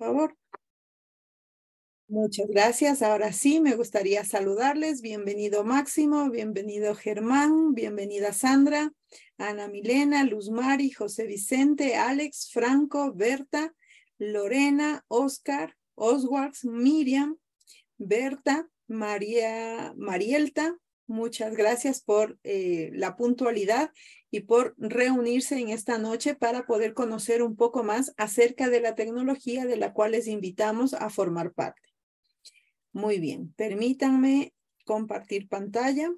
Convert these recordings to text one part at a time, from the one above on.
favor. Muchas gracias. Ahora sí, me gustaría saludarles. Bienvenido Máximo, bienvenido Germán, bienvenida Sandra, Ana Milena, Luz Mari, José Vicente, Alex, Franco, Berta, Lorena, Oscar, Oswald, Miriam, Berta, María, Marielta. Muchas gracias por eh, la puntualidad y por reunirse en esta noche para poder conocer un poco más acerca de la tecnología de la cual les invitamos a formar parte. Muy bien, permítanme compartir pantalla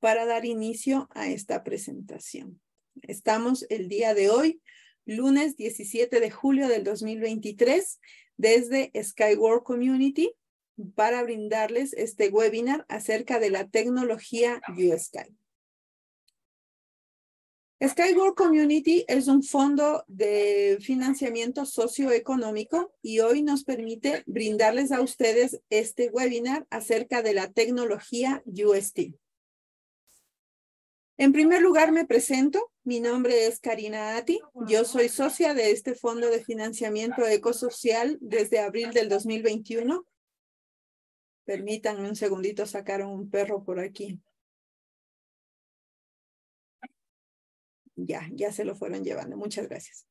para dar inicio a esta presentación. Estamos el día de hoy, lunes 17 de julio del 2023, desde Skyward Community para brindarles este webinar acerca de la tecnología USky. Skyward Community es un fondo de financiamiento socioeconómico y hoy nos permite brindarles a ustedes este webinar acerca de la tecnología UST. En primer lugar, me presento. Mi nombre es Karina Ati. Yo soy socia de este Fondo de Financiamiento Ecosocial desde abril del 2021. Permítanme un segundito sacar un perro por aquí. Ya, ya se lo fueron llevando. Muchas gracias.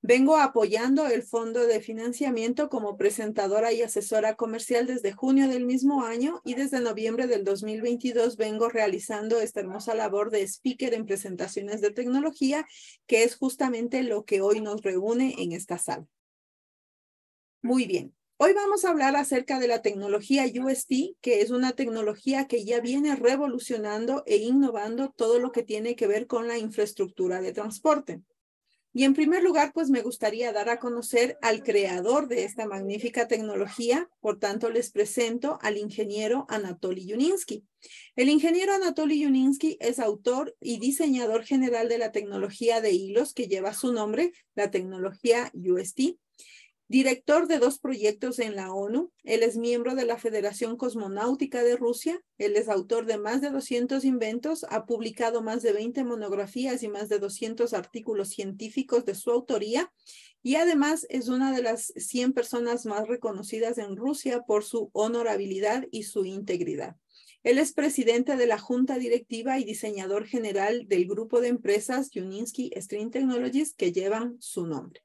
Vengo apoyando el fondo de financiamiento como presentadora y asesora comercial desde junio del mismo año y desde noviembre del 2022 vengo realizando esta hermosa labor de speaker en presentaciones de tecnología, que es justamente lo que hoy nos reúne en esta sala. Muy bien. Hoy vamos a hablar acerca de la tecnología UST, que es una tecnología que ya viene revolucionando e innovando todo lo que tiene que ver con la infraestructura de transporte. Y en primer lugar, pues me gustaría dar a conocer al creador de esta magnífica tecnología. Por tanto, les presento al ingeniero Anatoly Yuninsky. El ingeniero Anatoly Yuninsky es autor y diseñador general de la tecnología de hilos que lleva su nombre, la tecnología UST Director de dos proyectos en la ONU, él es miembro de la Federación Cosmonáutica de Rusia, él es autor de más de 200 inventos, ha publicado más de 20 monografías y más de 200 artículos científicos de su autoría y además es una de las 100 personas más reconocidas en Rusia por su honorabilidad y su integridad. Él es presidente de la Junta Directiva y diseñador general del grupo de empresas Yuninsky String Technologies que llevan su nombre.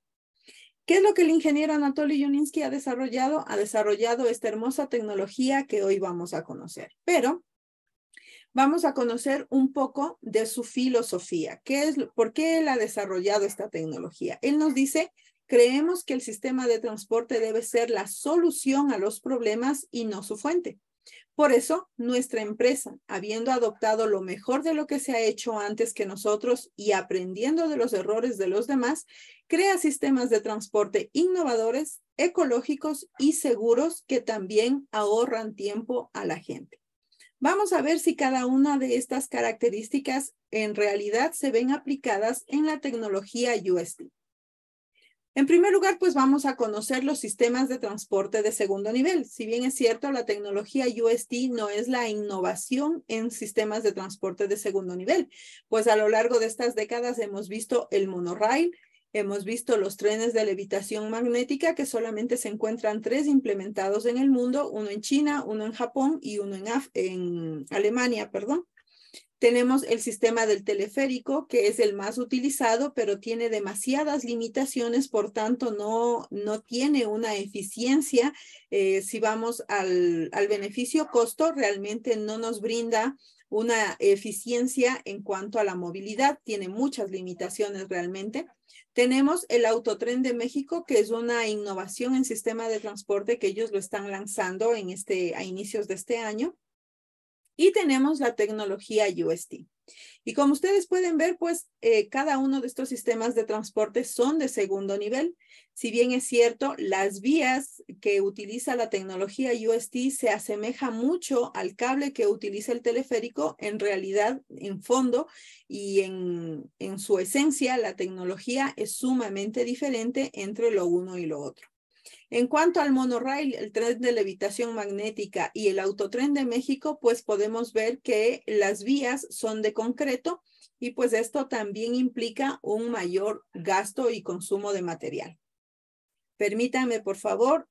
¿Qué es lo que el ingeniero Anatoly Yuninsky ha desarrollado? Ha desarrollado esta hermosa tecnología que hoy vamos a conocer. Pero vamos a conocer un poco de su filosofía. ¿Por qué él ha desarrollado esta tecnología? Él nos dice, creemos que el sistema de transporte debe ser la solución a los problemas y no su fuente. Por eso, nuestra empresa, habiendo adoptado lo mejor de lo que se ha hecho antes que nosotros y aprendiendo de los errores de los demás, crea sistemas de transporte innovadores, ecológicos y seguros que también ahorran tiempo a la gente. Vamos a ver si cada una de estas características en realidad se ven aplicadas en la tecnología USD. En primer lugar, pues vamos a conocer los sistemas de transporte de segundo nivel. Si bien es cierto, la tecnología UST no es la innovación en sistemas de transporte de segundo nivel, pues a lo largo de estas décadas hemos visto el monorail, hemos visto los trenes de levitación magnética que solamente se encuentran tres implementados en el mundo, uno en China, uno en Japón y uno en, en Alemania, perdón. Tenemos el sistema del teleférico, que es el más utilizado, pero tiene demasiadas limitaciones, por tanto, no, no tiene una eficiencia. Eh, si vamos al, beneficio-costo, realmente no nos brinda una eficiencia en cuanto a la movilidad, tiene muchas limitaciones realmente. Tenemos el Autotren de México, que es una innovación en sistema de transporte que ellos lo están lanzando en este, a inicios de este año. Y tenemos la tecnología UST. Y como ustedes pueden ver, pues eh, cada uno de estos sistemas de transporte son de segundo nivel. Si bien es cierto, las vías que utiliza la tecnología UST se asemeja mucho al cable que utiliza el teleférico. En realidad, en fondo y en su esencia, la tecnología es sumamente diferente entre lo uno y lo otro. En cuanto al monorail, el tren de levitación magnética y el autotren de México, pues podemos ver que las vías son de concreto y pues esto también implica un mayor gasto y consumo de material. Permítame, por favor,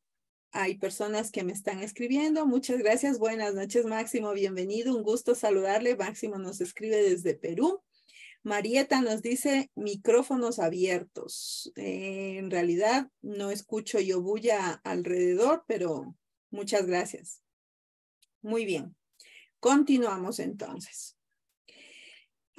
hay personas que me están escribiendo. Muchas gracias. Buenas noches, Máximo. Bienvenido. Un gusto saludarle. Máximo nos escribe desde Perú. Marieta nos dice micrófonos abiertos. Eh, en realidad no escucho yo bulla alrededor, pero muchas gracias. Muy bien. Continuamos entonces.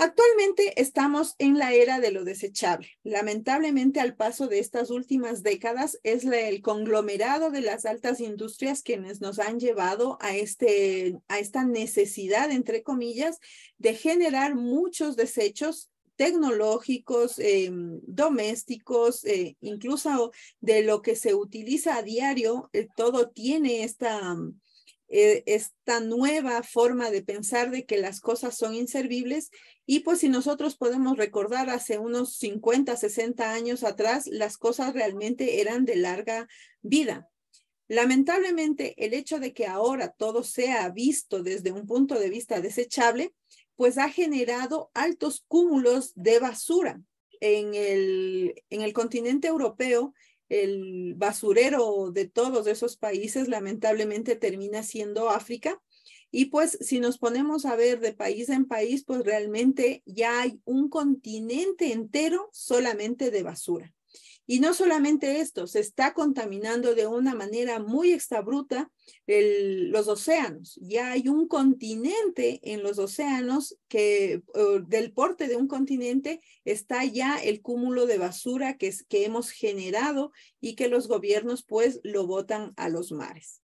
Actualmente estamos en la era de lo desechable. Lamentablemente, al paso de estas últimas décadas, es el conglomerado de las altas industrias quienes nos han llevado a, este, a esta necesidad, entre comillas, de generar muchos desechos tecnológicos, em, domésticos, eh, incluso de lo que se utiliza a diario, eh, todo tiene esta... Eh, esta nueva forma de pensar de que las cosas son inservibles y pues si nosotros podemos recordar hace unos 50, 60 años atrás, las cosas realmente eran de larga vida. Lamentablemente, el hecho de que ahora todo sea visto desde un punto de vista desechable, pues ha generado altos cúmulos de basura. En el, en el continente europeo, el basurero de todos esos países lamentablemente termina siendo África. Y pues si nos ponemos a ver de país en país, pues realmente ya hay un continente entero solamente de basura. Y no solamente esto, se está contaminando de una manera muy extra bruta los océanos. Ya hay un continente en los océanos que oh, del porte de un continente está ya el cúmulo de basura que, hemos generado y que los gobiernos pues lo botan a los mares.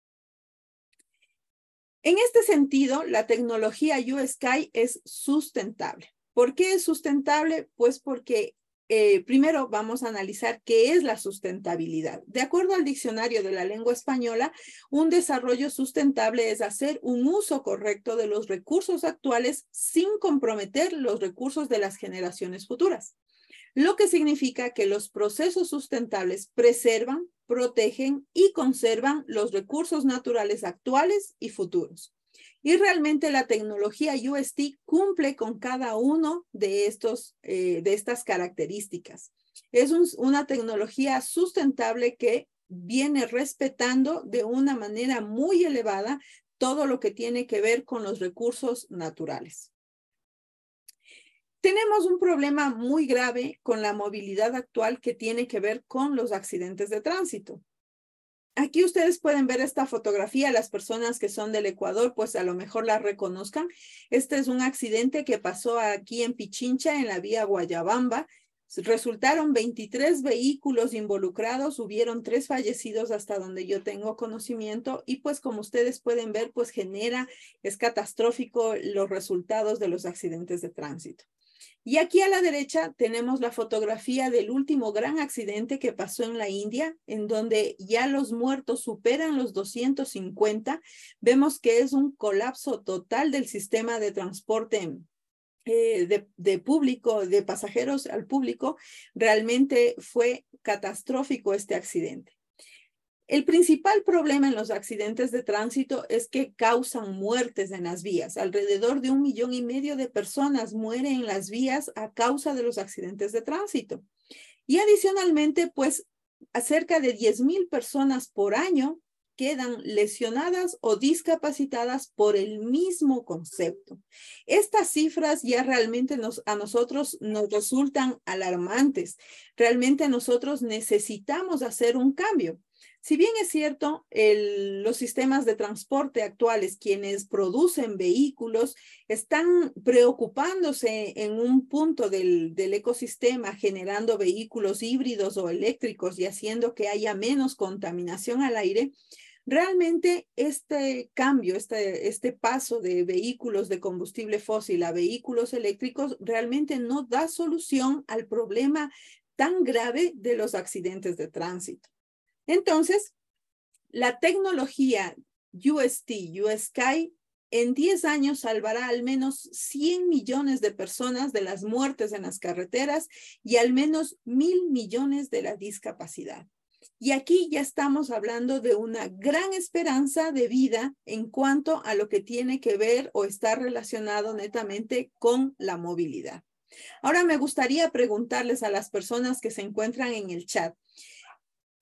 En este sentido, la tecnología USky es sustentable. ¿Por qué es sustentable? Pues porque eh, primero vamos a analizar qué es la sustentabilidad. De acuerdo al diccionario de la lengua española, un desarrollo sustentable es hacer un uso correcto de los recursos actuales sin comprometer los recursos de las generaciones futuras, lo que significa que los procesos sustentables preservan, protegen y conservan los recursos naturales actuales y futuros. Y realmente la tecnología UST cumple con cada uno de, estos, eh, de estas características. Es una tecnología sustentable que viene respetando de una manera muy elevada todo lo que tiene que ver con los recursos naturales. Tenemos un problema muy grave con la movilidad actual que tiene que ver con los accidentes de tránsito. Aquí ustedes pueden ver esta fotografía, las personas que son del Ecuador, pues a lo mejor la reconozcan. Este es un accidente que pasó aquí en Pichincha, en la vía Guayabamba. Resultaron 23 vehículos involucrados, hubieron tres fallecidos hasta donde yo tengo conocimiento y pues como ustedes pueden ver, pues genera, es catastrófico los resultados de los accidentes de tránsito. Y aquí a la derecha tenemos la fotografía del último gran accidente que pasó en la India, en donde ya los muertos superan los 250. Vemos que es un colapso total del sistema de transporte eh, de, público, de pasajeros al público, realmente fue catastrófico este accidente. El principal problema en los accidentes de tránsito es que causan muertes en las vías. Alrededor de un millón y medio de personas mueren en las vías a causa de los accidentes de tránsito. Y adicionalmente, pues, cerca de 10,000 mil personas por año quedan lesionadas o discapacitadas por el mismo concepto. Estas cifras ya realmente a nosotros nos resultan alarmantes. Realmente nosotros necesitamos hacer un cambio. Si bien es cierto, los sistemas de transporte actuales, quienes producen vehículos, están preocupándose en un punto del, del, ecosistema, generando vehículos híbridos o eléctricos y haciendo que haya menos contaminación al aire, realmente este cambio, este, este paso de vehículos de combustible fósil a vehículos eléctricos, realmente no da solución al problema tan grave de los accidentes de tránsito. Entonces, la tecnología UST, USKY, en 10 años salvará al menos 100 millones de personas de las muertes en las carreteras y al menos mil millones de la discapacidad. Y aquí ya estamos hablando de una gran esperanza de vida en cuanto a lo que tiene que ver o está relacionado netamente con la movilidad. Ahora me gustaría preguntarles a las personas que se encuentran en el chat,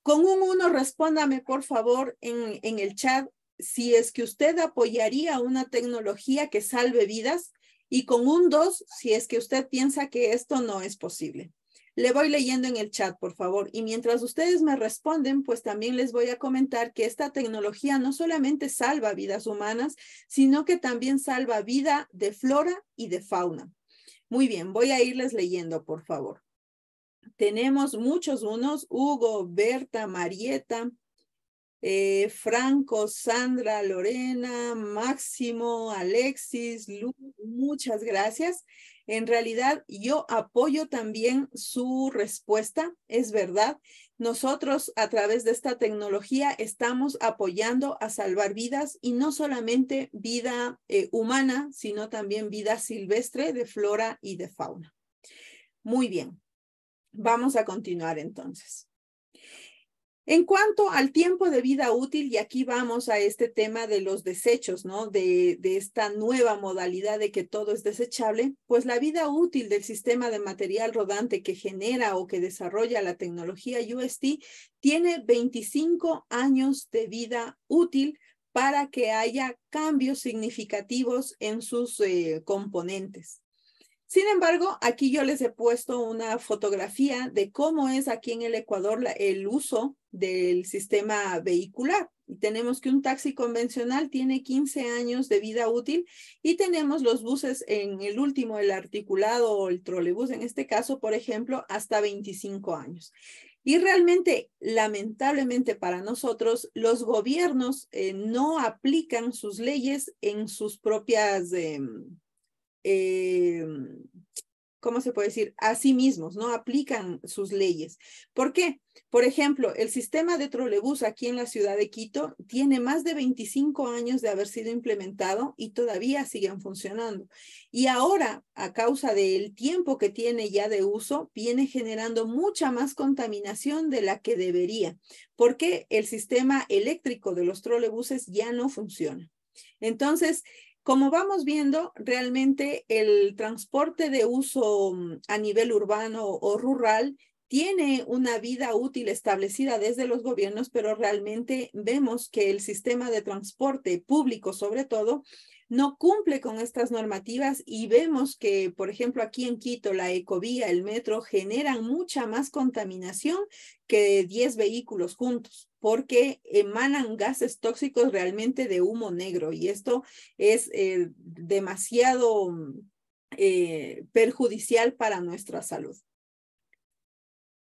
con un uno respóndame, por favor, en, en el chat si es que usted apoyaría una tecnología que salve vidas y con un dos, si es que usted piensa que esto no es posible. Le voy leyendo en el chat, por favor, y mientras ustedes me responden, pues también les voy a comentar que esta tecnología no solamente salva vidas humanas, sino que también salva vida de flora y de fauna. Muy bien, voy a irles leyendo, por favor tenemos muchos unos, Hugo, Berta, Marieta, eh, Franco, Sandra, Lorena, Máximo, Alexis, Lu, muchas gracias. En realidad, yo apoyo también su respuesta, es verdad. Nosotros a través de esta tecnología estamos apoyando a salvar vidas y no solamente vida eh, humana, sino también vida silvestre de flora y de fauna. Muy bien, Vamos a continuar entonces. En cuanto al tiempo de vida útil, y aquí vamos a este tema de los desechos, ¿no? De, esta nueva modalidad de que todo es desechable, pues la vida útil del sistema de material rodante que genera o que desarrolla la tecnología UST tiene 25 años de vida útil para que haya cambios significativos en sus eh, componentes. Sin embargo, aquí yo les he puesto una fotografía de cómo es aquí en el Ecuador el uso del sistema vehicular. Y tenemos que un taxi convencional tiene 15 años de vida útil y tenemos los buses en el último, el articulado o el trolebús en este caso, por ejemplo, hasta 25 años. Y realmente, lamentablemente para nosotros, los gobiernos eh, no aplican sus leyes en sus propias... Em, eh, ¿cómo se puede decir? A sí mismos, ¿no? Aplican sus leyes. ¿Por qué? Por ejemplo, el sistema de trolebús aquí en la ciudad de Quito tiene más de 25 años de haber sido implementado y todavía siguen funcionando. Y ahora, a causa del tiempo que tiene ya de uso, viene generando mucha más contaminación de la que debería, porque el sistema eléctrico de los trolebuses ya no funciona. Entonces, como vamos viendo, realmente el transporte de uso mm, a nivel urbano o rural tiene una vida útil establecida desde los gobiernos, pero realmente vemos que el sistema de transporte público, sobre todo, no cumple con estas normativas y vemos que, por ejemplo, aquí en Quito, la ecovía, el metro generan mucha más contaminación que 10 vehículos juntos porque emanan gases tóxicos realmente de humo negro y esto es eh, demasiado mm, eh, perjudicial para nuestra salud.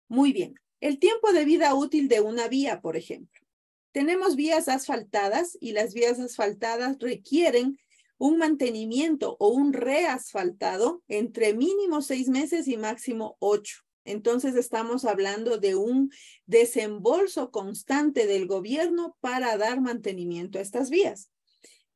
Muy bien, el tiempo de vida útil de una vía, por ejemplo. Tenemos vías asfaltadas y las vías asfaltadas requieren un mantenimiento o un reasfaltado entre mínimo seis meses y máximo ocho. Entonces estamos hablando de un desembolso constante del gobierno para dar mantenimiento a estas vías.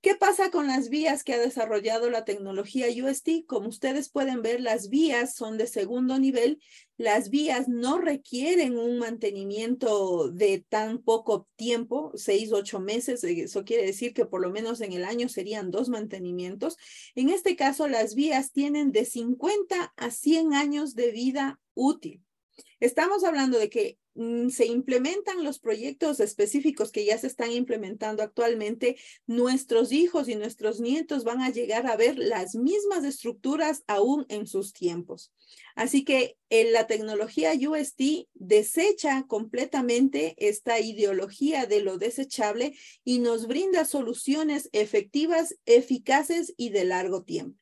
¿Qué pasa con las vías que ha desarrollado la tecnología UST? Como ustedes pueden ver, las vías son de segundo nivel. Las vías no requieren un mantenimiento de tan poco tiempo, seis, ocho meses. Eh, eso quiere decir que por lo menos en el año serían dos mantenimientos. En este caso, las vías tienen de 50 a 100 años de vida útil. Estamos hablando de que mm, se implementan los proyectos específicos que ya se están implementando actualmente. Nuestros hijos y nuestros nietos van a llegar a ver las mismas estructuras aún en sus tiempos. Así que eh, la tecnología UST desecha completamente esta ideología de lo desechable y nos brinda soluciones efectivas, eficaces y de largo tiempo.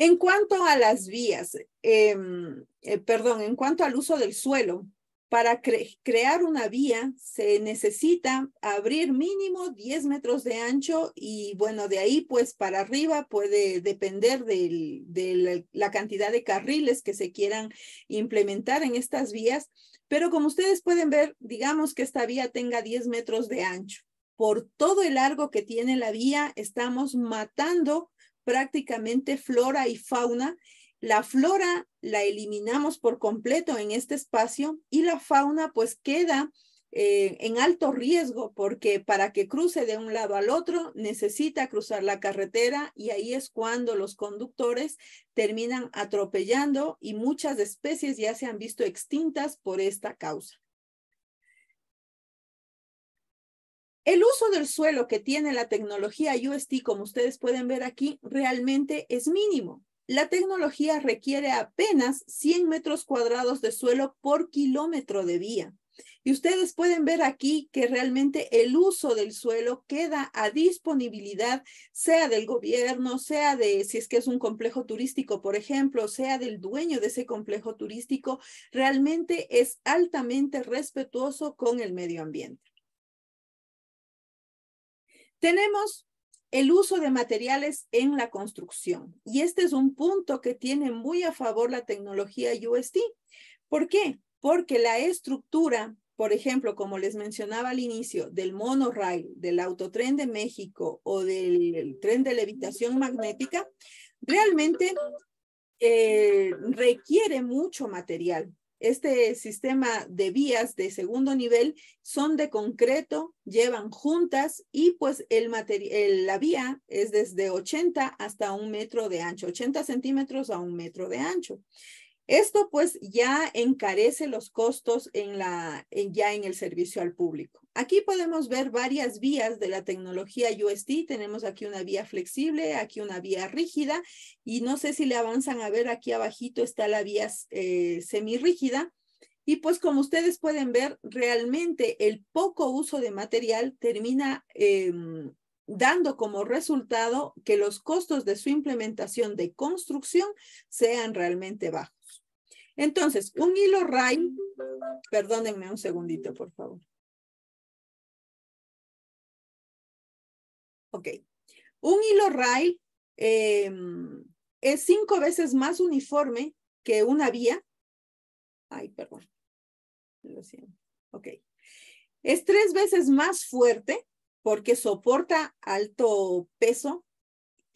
En cuanto a las vías, em, eh, perdón, en cuanto al uso del suelo, para crear una vía se necesita abrir mínimo 10 metros de ancho y bueno, de ahí pues para arriba puede depender de la cantidad de carriles que se quieran implementar en estas vías, pero como ustedes pueden ver, digamos que esta vía tenga 10 metros de ancho. Por todo el largo que tiene la vía, estamos matando prácticamente flora y fauna. La flora la eliminamos por completo en este espacio y la fauna pues queda eh, en alto riesgo porque para que cruce de un lado al otro necesita cruzar la carretera y ahí es cuando los conductores terminan atropellando y muchas especies ya se han visto extintas por esta causa. El uso del suelo que tiene la tecnología UST, como ustedes pueden ver aquí, realmente es mínimo. La tecnología requiere apenas 100 metros cuadrados de suelo por kilómetro de vía. Y ustedes pueden ver aquí que realmente el uso del suelo queda a disponibilidad, sea del gobierno, sea de, si es que es un complejo turístico, por ejemplo, sea del dueño de ese complejo turístico, realmente es altamente respetuoso con el medio ambiente. Tenemos el uso de materiales en la construcción. Y este es un punto que tiene muy a favor la tecnología UST. ¿Por qué? Porque la estructura, por ejemplo, como les mencionaba al inicio, del monorail, del autotren de México o del tren de levitación magnética, realmente eh, requiere mucho material este sistema de vías de segundo nivel son de concreto, llevan juntas y pues el, la vía es desde 80 hasta un metro de ancho, 80 centímetros a un metro de ancho. Esto pues ya encarece los costos en la, ya en el servicio al público. Aquí podemos ver varias vías de la tecnología UST. Tenemos aquí una vía flexible, aquí una vía rígida y no sé si le avanzan a ver, aquí abajito está la vía eh, semirrígida. Y pues como ustedes pueden ver, realmente el poco uso de material termina em, dando como resultado que los costos de su implementación de construcción sean realmente bajos. Entonces, un hilo rail, perdónenme un segundito, por favor. Ok. Un hilo rail eh, es cinco veces más uniforme que una vía. Ay, perdón. Lo siento. Ok. Es tres veces más fuerte porque soporta alto peso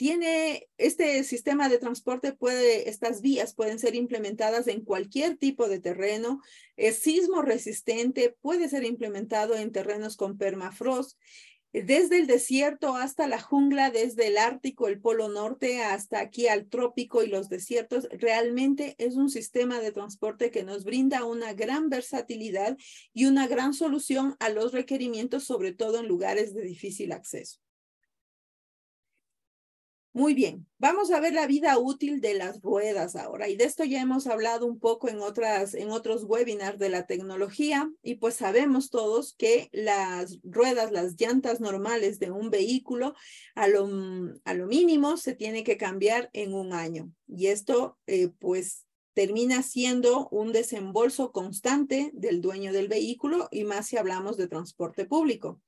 tiene este sistema de transporte, puede, estas vías pueden ser implementadas en cualquier tipo de terreno, es sismo resistente, puede ser implementado en terrenos con permafrost, desde el desierto hasta la jungla, desde el Ártico, el Polo Norte, hasta aquí al trópico y los desiertos, realmente es un sistema de transporte que nos brinda una gran versatilidad y una gran solución a los requerimientos, sobre todo en lugares de difícil acceso. Muy bien, vamos a ver la vida útil de las ruedas ahora y de esto ya hemos hablado un poco en, otras, en otros webinars de la tecnología y pues sabemos todos que las ruedas, las llantas normales de un vehículo a lo, mm, mínimo se tiene que cambiar en un año y esto eh, pues termina siendo un desembolso constante del dueño del vehículo y más si hablamos de transporte público.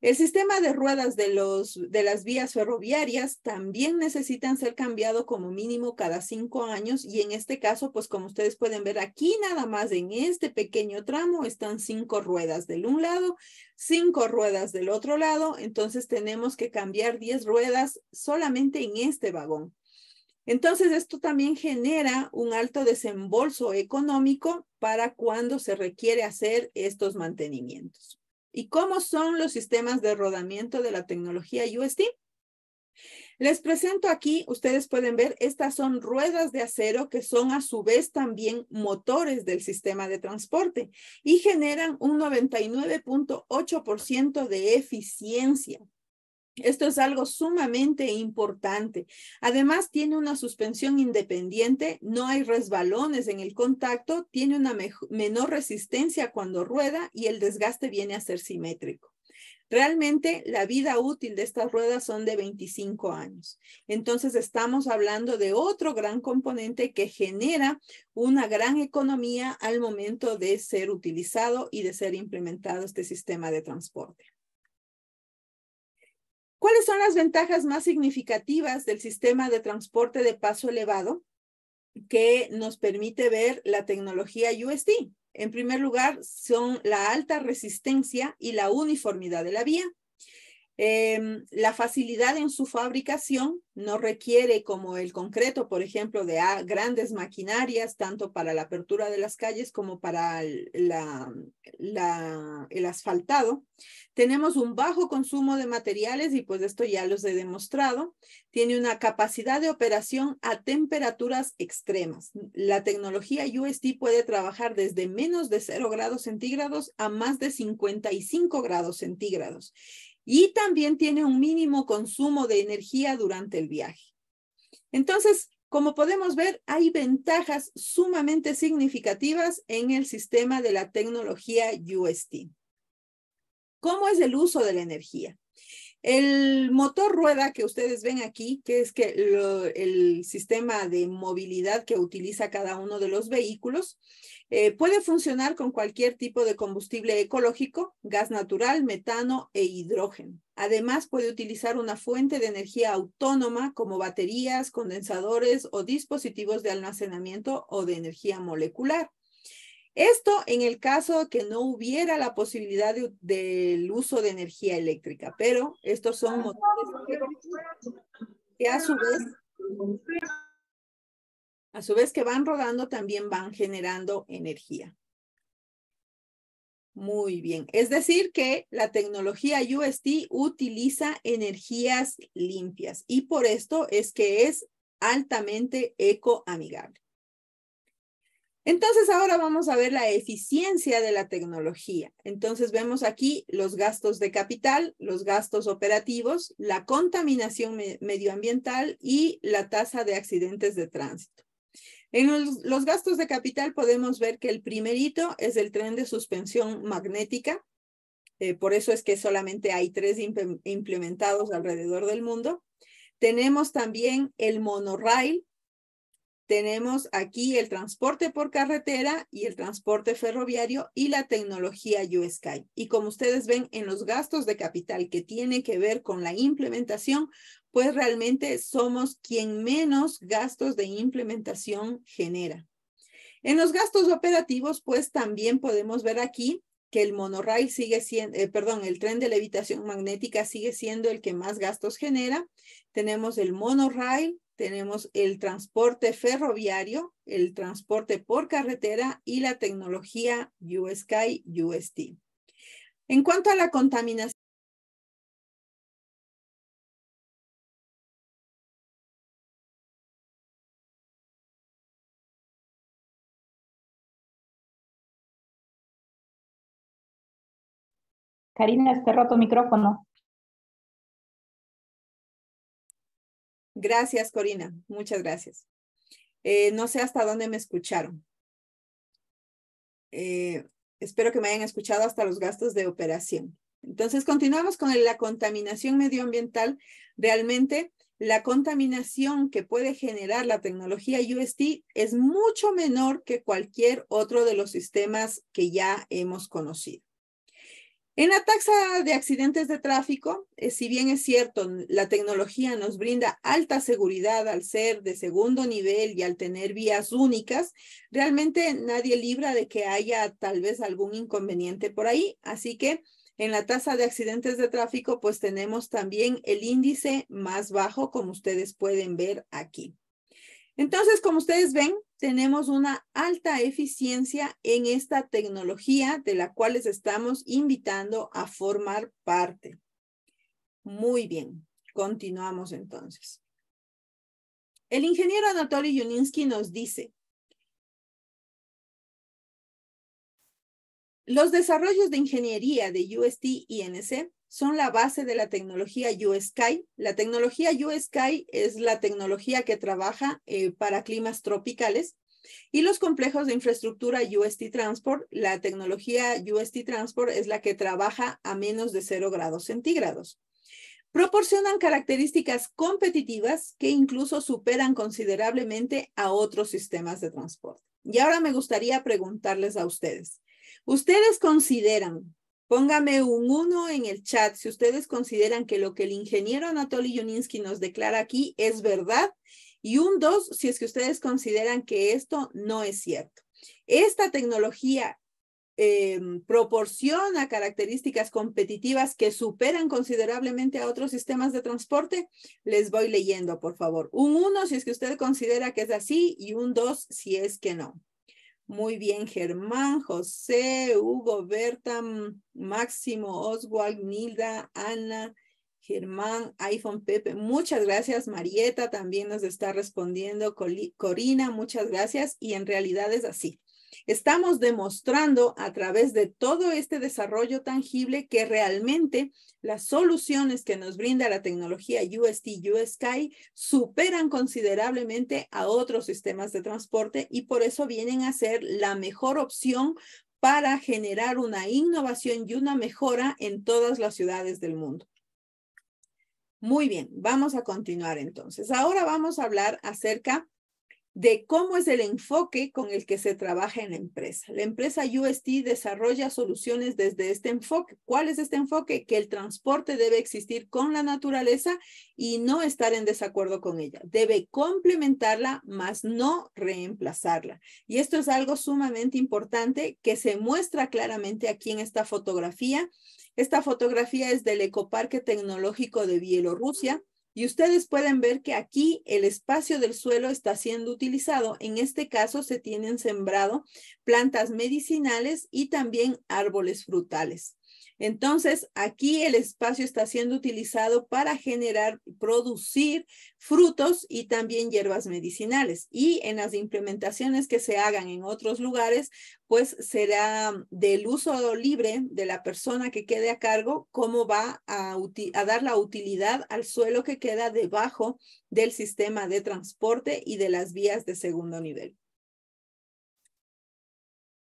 El sistema de ruedas de, los, de las vías ferroviarias también necesitan ser cambiado como mínimo cada cinco años y en este caso, pues como ustedes pueden ver aquí, nada más en este pequeño tramo están cinco ruedas del un lado, cinco ruedas del otro lado, entonces tenemos que cambiar diez ruedas solamente en este vagón. Entonces, esto también genera un alto desembolso económico para cuando se requiere hacer estos mantenimientos y cómo son los sistemas de rodamiento de la tecnología UST. Les presento aquí, ustedes pueden ver, estas son ruedas de acero que son a su vez también motores del sistema de transporte y generan un 99.8% de eficiencia. Esto es algo sumamente importante. Además, tiene una suspensión independiente, no hay resbalones en el contacto, tiene una menor resistencia cuando rueda y el desgaste viene a ser simétrico. Realmente la vida útil de estas ruedas son de 25 años. Entonces estamos hablando de otro gran componente que genera una gran economía al momento de ser utilizado y de ser implementado este sistema de transporte. ¿Cuáles son las ventajas más significativas del sistema de transporte de paso elevado que nos permite ver la tecnología USD? En primer lugar, son la alta resistencia y la uniformidad de la vía. Em, la facilidad en su fabricación no requiere, como el concreto, por ejemplo, de grandes maquinarias, tanto para la apertura de las calles como para el, el asfaltado. Tenemos un bajo consumo de materiales y pues esto ya los he demostrado. Tiene una capacidad de operación a temperaturas extremas. La tecnología UST puede trabajar desde menos de 0 grados centígrados a más de 55 grados centígrados y también tiene un mínimo consumo de energía durante el viaje. Entonces, como podemos ver, hay ventajas sumamente significativas en el sistema de la tecnología UST. ¿Cómo es el uso de la energía? El motor rueda que ustedes ven aquí, que es que el sistema de movilidad que utiliza cada uno de los vehículos, eh, puede funcionar con cualquier tipo de combustible ecológico, gas natural, metano e hidrógeno. Además, puede utilizar una fuente de energía autónoma como baterías, condensadores o dispositivos de almacenamiento o de energía molecular. Esto en el caso de que no hubiera la posibilidad del uso de energía eléctrica, pero estos son ah, motores que a su vez a su vez que van rodando también van generando energía. Muy bien, es decir que la tecnología UST utiliza energías limpias y por esto es que es altamente ecoamigable. Entonces, ahora vamos a ver la eficiencia de la tecnología. Entonces, vemos aquí los gastos de capital, los gastos operativos, la contaminación medioambiental y la tasa de accidentes de tránsito. En los, gastos de capital podemos ver que el primerito es el tren de suspensión magnética. Eh, por eso es que solamente hay tres implementados alrededor del mundo. Tenemos también el monorail, tenemos aquí el transporte por carretera y el transporte ferroviario y la tecnología Sky. Y como ustedes ven en los gastos de capital que tiene que ver con la implementación, pues realmente somos quien menos gastos de implementación genera. En los gastos operativos, pues también podemos ver aquí que el monorail sigue siendo, eh, perdón, el tren de levitación magnética sigue siendo el que más gastos genera. Tenemos el monorail, tenemos el transporte ferroviario, el transporte por carretera y la tecnología USky UST. En cuanto a la contaminación, Karina, este roto micrófono. Gracias, Corina. Muchas gracias. Eh, no sé hasta dónde me escucharon. Eh, espero que me hayan escuchado hasta los gastos de operación. Entonces, continuamos con la contaminación medioambiental. Realmente, la contaminación que puede generar la tecnología UST es mucho menor que cualquier otro de los sistemas que ya hemos conocido. En la tasa de accidentes de tráfico, eh, si bien es cierto, la tecnología nos brinda alta seguridad al ser de segundo nivel y al tener vías únicas, realmente nadie libra de que haya tal vez algún inconveniente por ahí. Así que en la tasa de accidentes de tráfico, pues tenemos también el índice más bajo, como ustedes pueden ver aquí. Entonces, como ustedes ven, tenemos una alta eficiencia en esta tecnología de la cual les estamos invitando a formar parte. Muy bien, continuamos entonces. El ingeniero Anatoly Yuninsky nos dice, los desarrollos de ingeniería de UST-INC son la base de la tecnología USky. La tecnología USky es la tecnología que trabaja eh, para climas tropicales y los complejos de infraestructura UST Transport, la tecnología UST Transport es la que trabaja a menos de 0 grados centígrados. Proporcionan características competitivas que incluso superan considerablemente a otros sistemas de transporte. Y ahora me gustaría preguntarles a ustedes, ¿ustedes consideran Póngame un 1 en el chat si ustedes consideran que lo que el ingeniero Anatoly Yuninsky nos declara aquí es verdad y un 2 si es que ustedes consideran que esto no es cierto. Esta tecnología em, proporciona características competitivas que superan considerablemente a otros sistemas de transporte, les voy leyendo, por favor. Un 1 si es que usted considera que es así y un 2 si es que no. Muy bien, Germán, José, Hugo, Berta, Máximo, Oswald, Nilda, Ana, Germán, iPhone Pepe. Muchas gracias, Marieta también nos está respondiendo. Corina, muchas gracias. Y en realidad es así. Estamos demostrando a través de todo este desarrollo tangible que realmente las soluciones que nos brinda la tecnología UST-USKY superan considerablemente a otros sistemas de transporte y por eso vienen a ser la mejor opción para generar una innovación y una mejora en todas las ciudades del mundo. Muy bien, vamos a continuar entonces. Ahora vamos a hablar acerca de cómo es el enfoque con el que se trabaja en la empresa. La empresa UST desarrolla soluciones desde este enfoque. ¿Cuál es este enfoque? Que el transporte debe existir con la naturaleza y no estar en desacuerdo con ella. Debe complementarla, más no reemplazarla. Y esto es algo sumamente importante que se muestra claramente aquí en esta fotografía. Esta fotografía es del Ecoparque Tecnológico de Bielorrusia y ustedes pueden ver que aquí el espacio del suelo está siendo utilizado. En este caso se tienen sembrado plantas medicinales y también árboles frutales. Entonces, aquí el espacio está siendo utilizado para generar, producir frutos y también hierbas medicinales. Y en las implementaciones que se hagan en otros lugares, pues será del uso libre de la persona que quede a cargo, cómo va a, a dar la utilidad al suelo que queda debajo del sistema de transporte y de las vías de segundo nivel.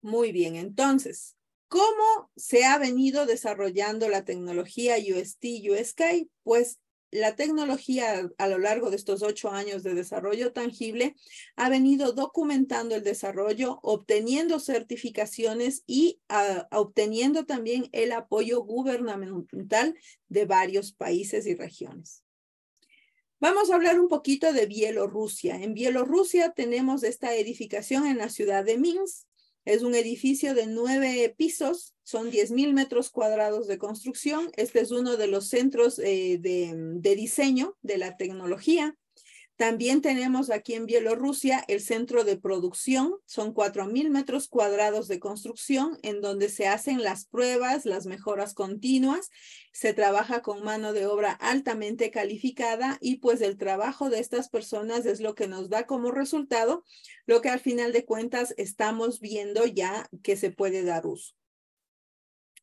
Muy bien, entonces, ¿Cómo se ha venido desarrollando la tecnología UST y USK? Pues la tecnología a lo largo de estos ocho años de desarrollo tangible ha venido documentando el desarrollo, obteniendo certificaciones y ah, obteniendo también el apoyo gubernamental de varios países y regiones. Vamos a hablar un poquito de Bielorrusia. En Bielorrusia tenemos esta edificación en la ciudad de Minsk es un edificio de nueve pisos, son 10.000 metros cuadrados de construcción. Este es uno de los centros eh, de diseño de la tecnología también tenemos aquí en Bielorrusia el centro de producción, son 4.000 metros cuadrados de construcción en donde se hacen las pruebas, las mejoras continuas, se trabaja con mano de obra altamente calificada y pues el trabajo de estas personas es lo que nos da como resultado lo que al final de cuentas estamos viendo ya que se puede dar uso.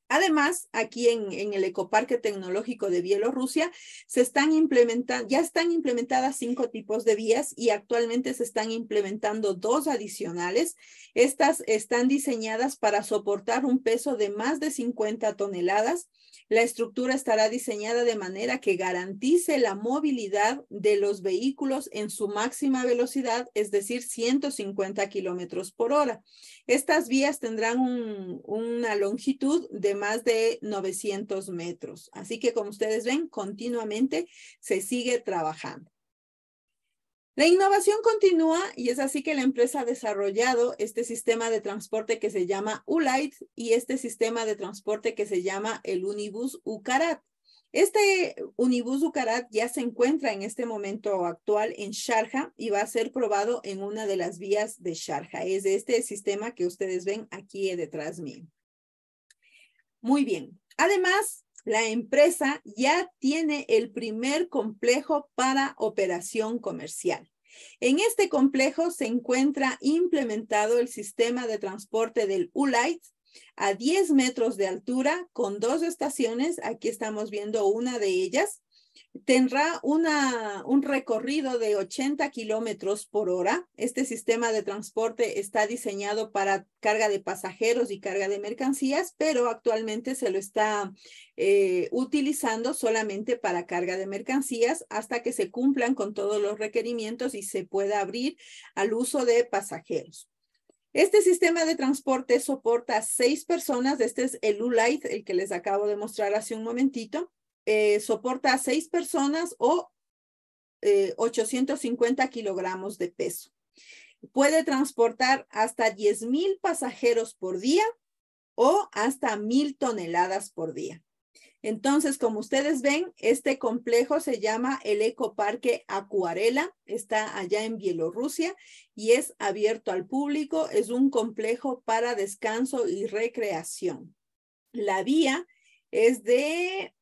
Además, aquí en, el Ecoparque Tecnológico de Bielorrusia, se están implementando, ya están implementadas cinco tipos de vías y actualmente se están implementando dos adicionales. Estas están diseñadas para soportar un peso de más de 50 toneladas. La estructura estará diseñada de manera que garantice la movilidad de los vehículos en su máxima velocidad, es decir, 150 kilómetros por hora. Estas vías tendrán una longitud de más de 900 metros. Así que como ustedes ven, continuamente se sigue trabajando. La innovación continúa y es así que la empresa ha desarrollado este sistema de transporte que se llama Ulight y este sistema de transporte que se llama el Unibus UCARAT. Este Unibus Ucarat ya se encuentra en este momento actual en Sharjah y va a ser probado en una de las vías de Sharjah. Es este sistema que ustedes ven aquí detrás mío. Muy bien. Además, la empresa ya tiene el primer complejo para operación comercial. En este complejo se encuentra implementado el sistema de transporte del ULIGHT a 10 metros de altura con dos estaciones. Aquí estamos viendo una de ellas tendrá un recorrido de 80 kilómetros por hora. Este sistema de transporte está diseñado para carga de pasajeros y carga de mercancías, pero actualmente se lo está eh, utilizando solamente para carga de mercancías hasta que se cumplan con todos los requerimientos y se pueda abrir al uso de pasajeros. Este sistema de transporte soporta seis personas. Este es el u el que les acabo de mostrar hace un momentito. Eh, soporta a seis personas o 850 eh, kilogramos de peso. Puede transportar hasta mil pasajeros por día o hasta mil toneladas por día. Entonces, como ustedes ven, este complejo se llama el Ecoparque Acuarela, está allá en Bielorrusia y es abierto al público, es un complejo para descanso y recreación. La vía es de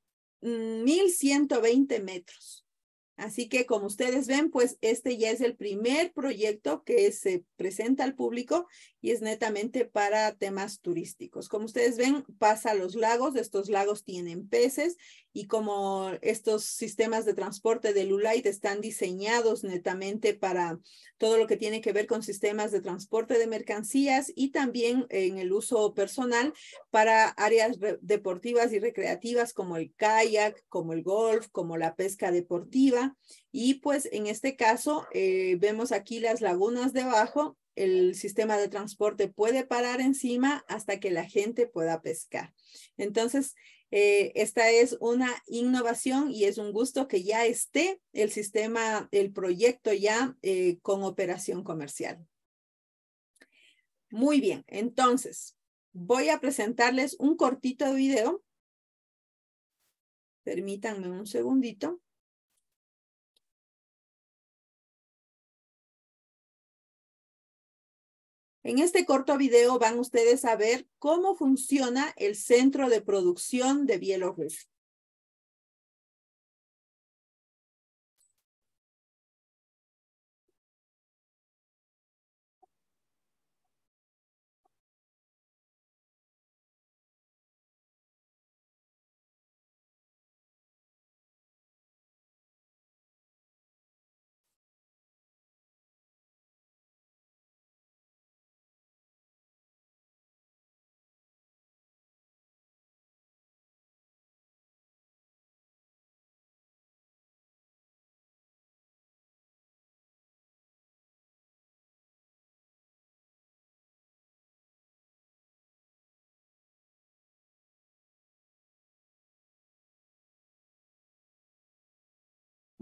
1120 mm, metros. Así que como ustedes ven, pues este ya es el primer proyecto que se presenta al público y es netamente para temas turísticos. Como ustedes ven, pasa a los lagos, estos lagos tienen peces y como estos sistemas de transporte de Lulite están diseñados netamente para todo lo que tiene que ver con sistemas de transporte de mercancías y también en el uso personal para áreas deportivas y recreativas como el kayak, como el golf, como la pesca deportiva. Y pues en este caso eh, vemos aquí las lagunas debajo. El sistema de transporte puede parar encima hasta que la gente pueda pescar. Entonces, eh, esta es una innovación y es un gusto que ya esté el sistema, el proyecto ya eh, con operación comercial. Muy bien, entonces voy a presentarles un cortito video. Permítanme un segundito. En este corto video van ustedes a ver cómo funciona el centro de producción de Bielorrusia.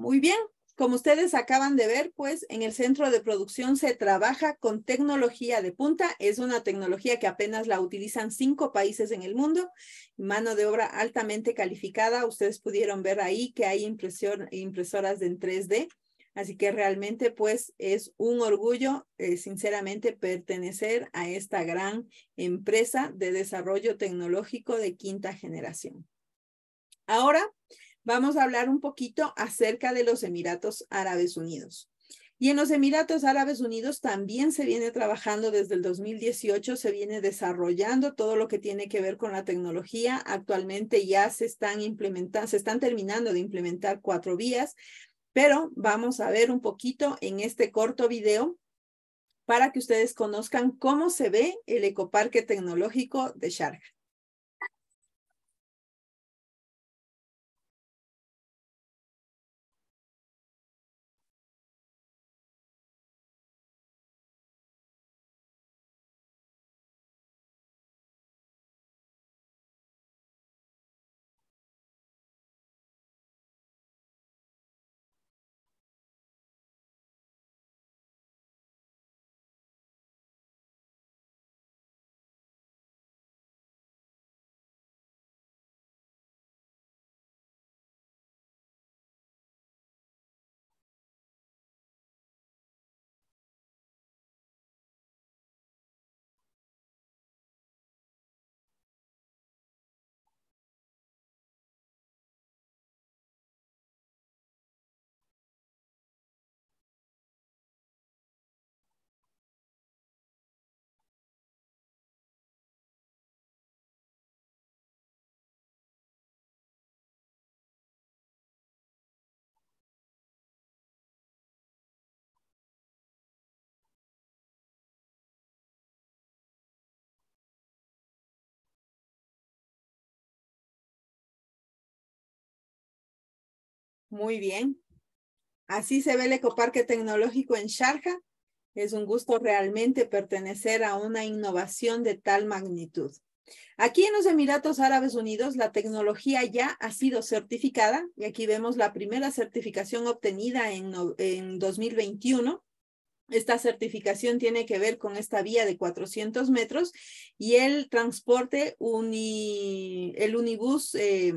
Muy bien, como ustedes acaban de ver, pues en el centro de producción se trabaja con tecnología de punta. Es una tecnología que apenas la utilizan cinco países en el mundo. Mano de obra altamente calificada. Ustedes pudieron ver ahí que hay impresoras en 3D. Así que realmente pues es un orgullo, eh, sinceramente, pertenecer a esta gran empresa de desarrollo tecnológico de quinta generación. Ahora vamos a hablar un poquito acerca de los Emiratos Árabes Unidos. Y en los Emiratos Árabes Unidos también se viene trabajando desde el 2018, se viene desarrollando todo lo que tiene que ver con la tecnología. Actualmente ya se están implementando, se están terminando de implementar cuatro vías, pero vamos a ver un poquito en este corto video para que ustedes conozcan cómo se ve el ecoparque tecnológico de Sharjah. Muy bien. Así se ve el Ecoparque Tecnológico en Sharjah. Es un gusto realmente pertenecer a una innovación de tal magnitud. Aquí en los Emiratos Árabes Unidos la tecnología ya ha sido certificada y aquí vemos la primera certificación obtenida en, en 2021. Esta certificación tiene que ver con esta vía de 400 metros y el transporte, uni, el unibus eh,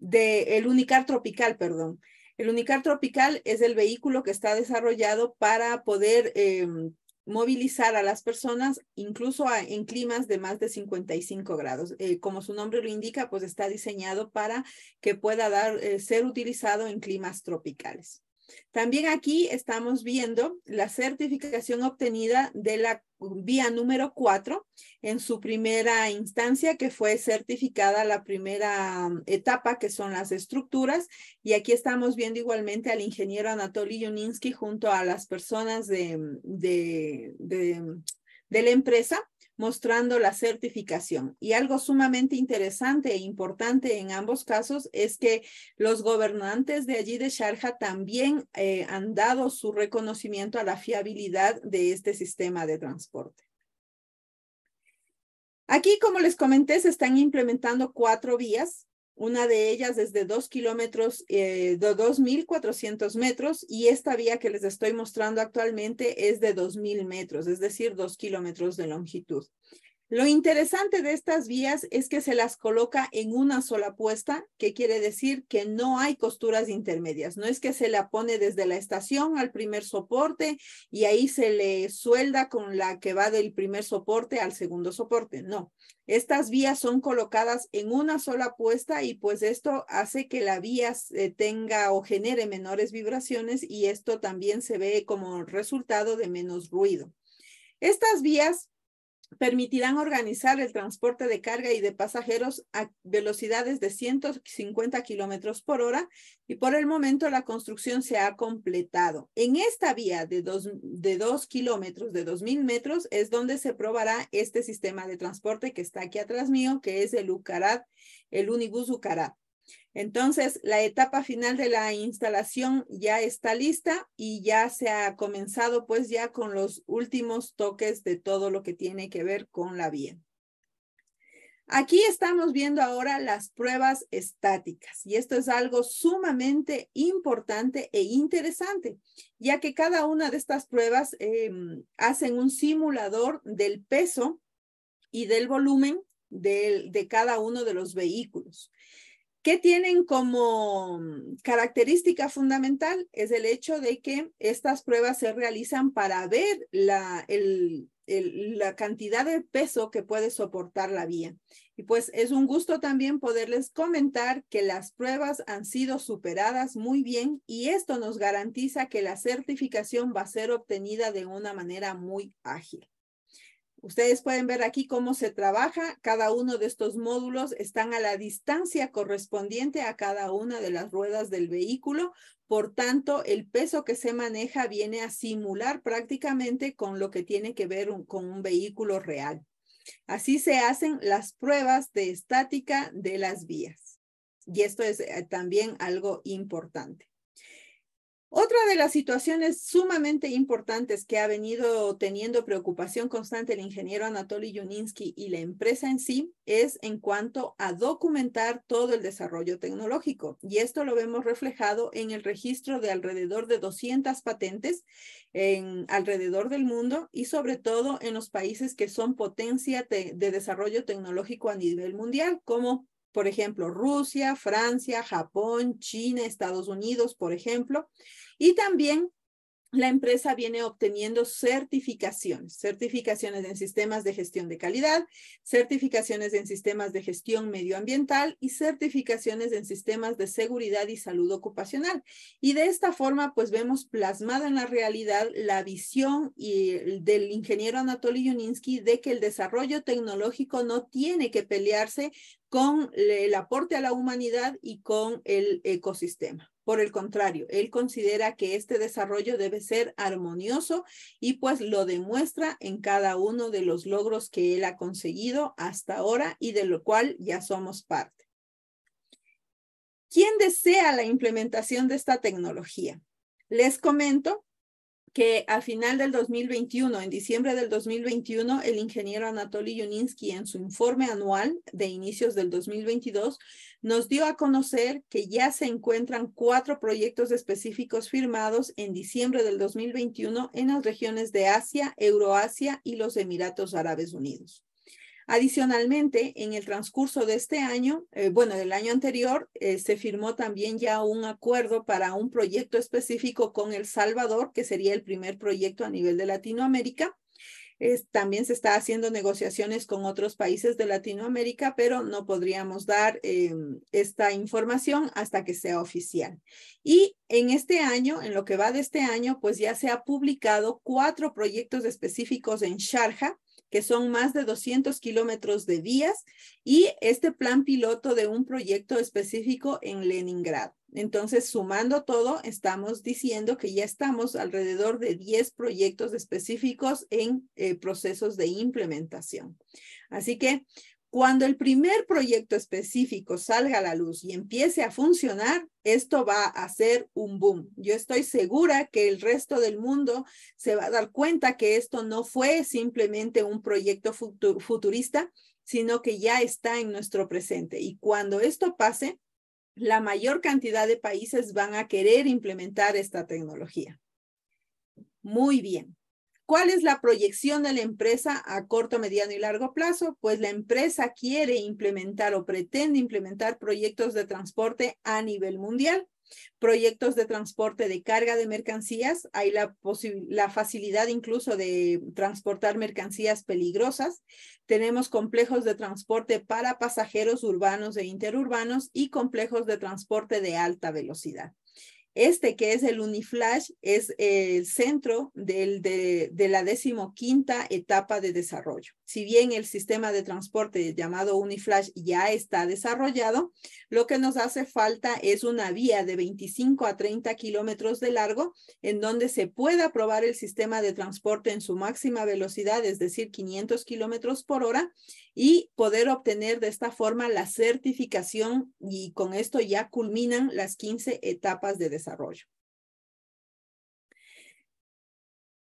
de el Unicar Tropical, perdón. El Unicar Tropical es el vehículo que está desarrollado para poder em, movilizar a las personas incluso en climas de más de 55 grados. Eh, como su nombre lo indica, pues está diseñado para que pueda dar, eh, ser utilizado en climas tropicales. También aquí estamos viendo la certificación obtenida de la vía número cuatro en su primera instancia, que fue certificada la primera um, etapa, que son las estructuras. Y aquí estamos viendo igualmente al ingeniero Anatoly Yuninsky junto a las personas de, de, de la empresa mostrando la certificación. Y algo sumamente interesante e importante en ambos casos es que los gobernantes de allí de Sharjah también eh, han dado su reconocimiento a la fiabilidad de este sistema de transporte. Aquí, como les comenté, se están implementando cuatro vías una de ellas desde 2 kilómetros, eh, de 2.400 metros y esta vía que les estoy mostrando actualmente es de 2.000 metros, es decir, 2 kilómetros de longitud. Lo interesante de estas vías es que se las coloca en una sola puesta, que quiere decir que no hay costuras intermedias. No es que se la pone desde la estación al primer soporte y ahí se le suelda con la que va del primer soporte al segundo soporte. No, estas vías son colocadas en una sola puesta y pues esto hace que la vía tenga o genere menores vibraciones y esto también se ve como resultado de menos ruido. Estas vías permitirán organizar el transporte de carga y de pasajeros a velocidades de 150 kilómetros por hora y por el momento la construcción se ha completado. En esta vía de 2 de dos kilómetros, de 2.000 metros, es donde se probará este sistema de transporte que está aquí atrás mío, que es el UCARAT, el Unibus UCARAT. Entonces, la etapa final de la instalación ya está lista y ya se ha comenzado pues ya con los últimos toques de todo lo que tiene que ver con la vía. Aquí estamos viendo ahora las pruebas estáticas y esto es algo sumamente importante e interesante, ya que cada una de estas pruebas eh, hacen un simulador del peso y del volumen de cada uno de los vehículos. ¿Qué tienen como mm, característica fundamental? Es el hecho de que estas pruebas se realizan para ver la, la cantidad de peso que puede soportar la vía. Y pues es un gusto también poderles comentar que las pruebas han sido superadas muy bien y esto nos garantiza que la certificación va a ser obtenida de una manera muy ágil. Ustedes pueden ver aquí cómo se trabaja. Cada uno de estos módulos están a la distancia correspondiente a cada una de las ruedas del vehículo. Por tanto, el peso que se maneja viene a simular prácticamente con lo que tiene que ver con un vehículo real. Así se hacen las pruebas de estática de las vías. Y esto es eh, también algo importante. Otra de las situaciones sumamente importantes que ha venido teniendo preocupación constante el ingeniero Anatoly Juninsky y la empresa en sí es en cuanto a documentar todo el desarrollo tecnológico. Y esto lo vemos reflejado en el registro de alrededor de 200 patentes en alrededor del mundo y sobre todo en los países que son potencia de desarrollo tecnológico a nivel mundial, como por ejemplo, Rusia, Francia, Japón, China, Estados Unidos, por ejemplo, y también la empresa viene obteniendo certificaciones, certificaciones en sistemas de gestión de calidad, certificaciones en sistemas de gestión medioambiental y certificaciones en sistemas de seguridad y salud ocupacional. Y de esta forma, pues vemos plasmada en la realidad la visión del ingeniero Anatoly Yuninsky de que el desarrollo tecnológico no tiene que pelearse con el aporte a la humanidad y con el ecosistema. Por el contrario, él considera que este desarrollo debe ser armonioso y pues lo demuestra en cada uno de los logros que él ha conseguido hasta ahora y de lo cual ya somos parte. ¿Quién desea la implementación de esta tecnología? Les comento que al final del 2021, en diciembre del 2021, el ingeniero Anatoly Yuninsky en su informe anual de inicios del 2022 nos dio a conocer que ya se encuentran cuatro proyectos específicos firmados en diciembre del 2021 en las regiones de Asia, Euroasia y los Emiratos Árabes Unidos. Adicionalmente, en el transcurso de este año, eh, bueno, del año anterior, eh, se firmó también ya un acuerdo para un proyecto específico con El Salvador, que sería el primer proyecto a nivel de Latinoamérica. también se está haciendo negociaciones con otros países de Latinoamérica, pero no podríamos dar eh, esta información hasta que sea oficial. Y en este año, en lo que va de este año, pues ya se ha publicado cuatro proyectos específicos en Sharjah que son más de 200 kilómetros de vías y este plan piloto de un proyecto específico en Leningrado. Entonces, sumando todo, estamos diciendo que ya estamos alrededor de 10 proyectos específicos en eh, procesos de implementación. Así que cuando el primer proyecto específico salga a la luz y empiece a funcionar, esto va a ser un boom. Yo estoy segura que el resto del mundo se va a dar cuenta que esto no fue simplemente un proyecto futurista, sino que ya está en nuestro presente. Y cuando esto pase, la mayor cantidad de países van a querer implementar esta tecnología. Muy bien. ¿Cuál es la proyección de la empresa a corto, mediano y largo plazo? Pues la empresa quiere implementar o pretende implementar proyectos de transporte a nivel mundial, proyectos de transporte de carga de mercancías. Hay la, facilidad incluso de transportar mercancías peligrosas. Tenemos complejos de transporte para pasajeros urbanos e interurbanos y complejos de transporte de alta velocidad. Este que es el Uniflash es el centro de, de la decimoquinta etapa de desarrollo. Si bien el sistema de transporte llamado Uniflash ya está desarrollado, lo que nos hace falta es una vía de 25 a 30 kilómetros de largo en donde se pueda probar el sistema de transporte en su máxima velocidad, es decir, 500 kilómetros por hora, y poder obtener de esta forma la certificación y con esto ya culminan las 15 etapas de desarrollo.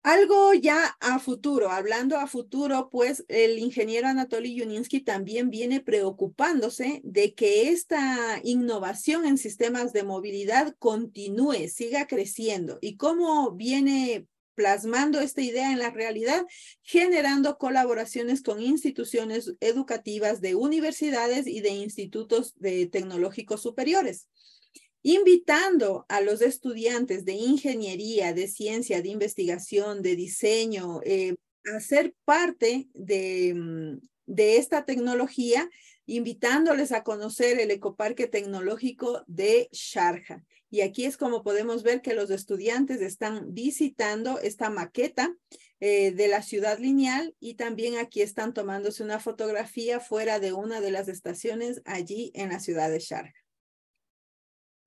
Algo ya a futuro, hablando a futuro, pues el ingeniero Anatoly Yuninsky también viene preocupándose de que esta innovación en sistemas de movilidad continúe, siga creciendo. ¿Y cómo viene plasmando esta idea en la realidad, generando colaboraciones con instituciones educativas de universidades y de institutos de tecnológicos superiores? invitando a los estudiantes de ingeniería, de ciencia, de investigación, de diseño, eh, a ser parte mm, de, esta tecnología, invitándoles a conocer el ecoparque tecnológico de Sharjah. Y aquí es como podemos ver que los estudiantes están visitando esta maqueta eh, de la ciudad lineal y también aquí están tomándose una fotografía fuera de una de las estaciones allí en la ciudad de Sharjah.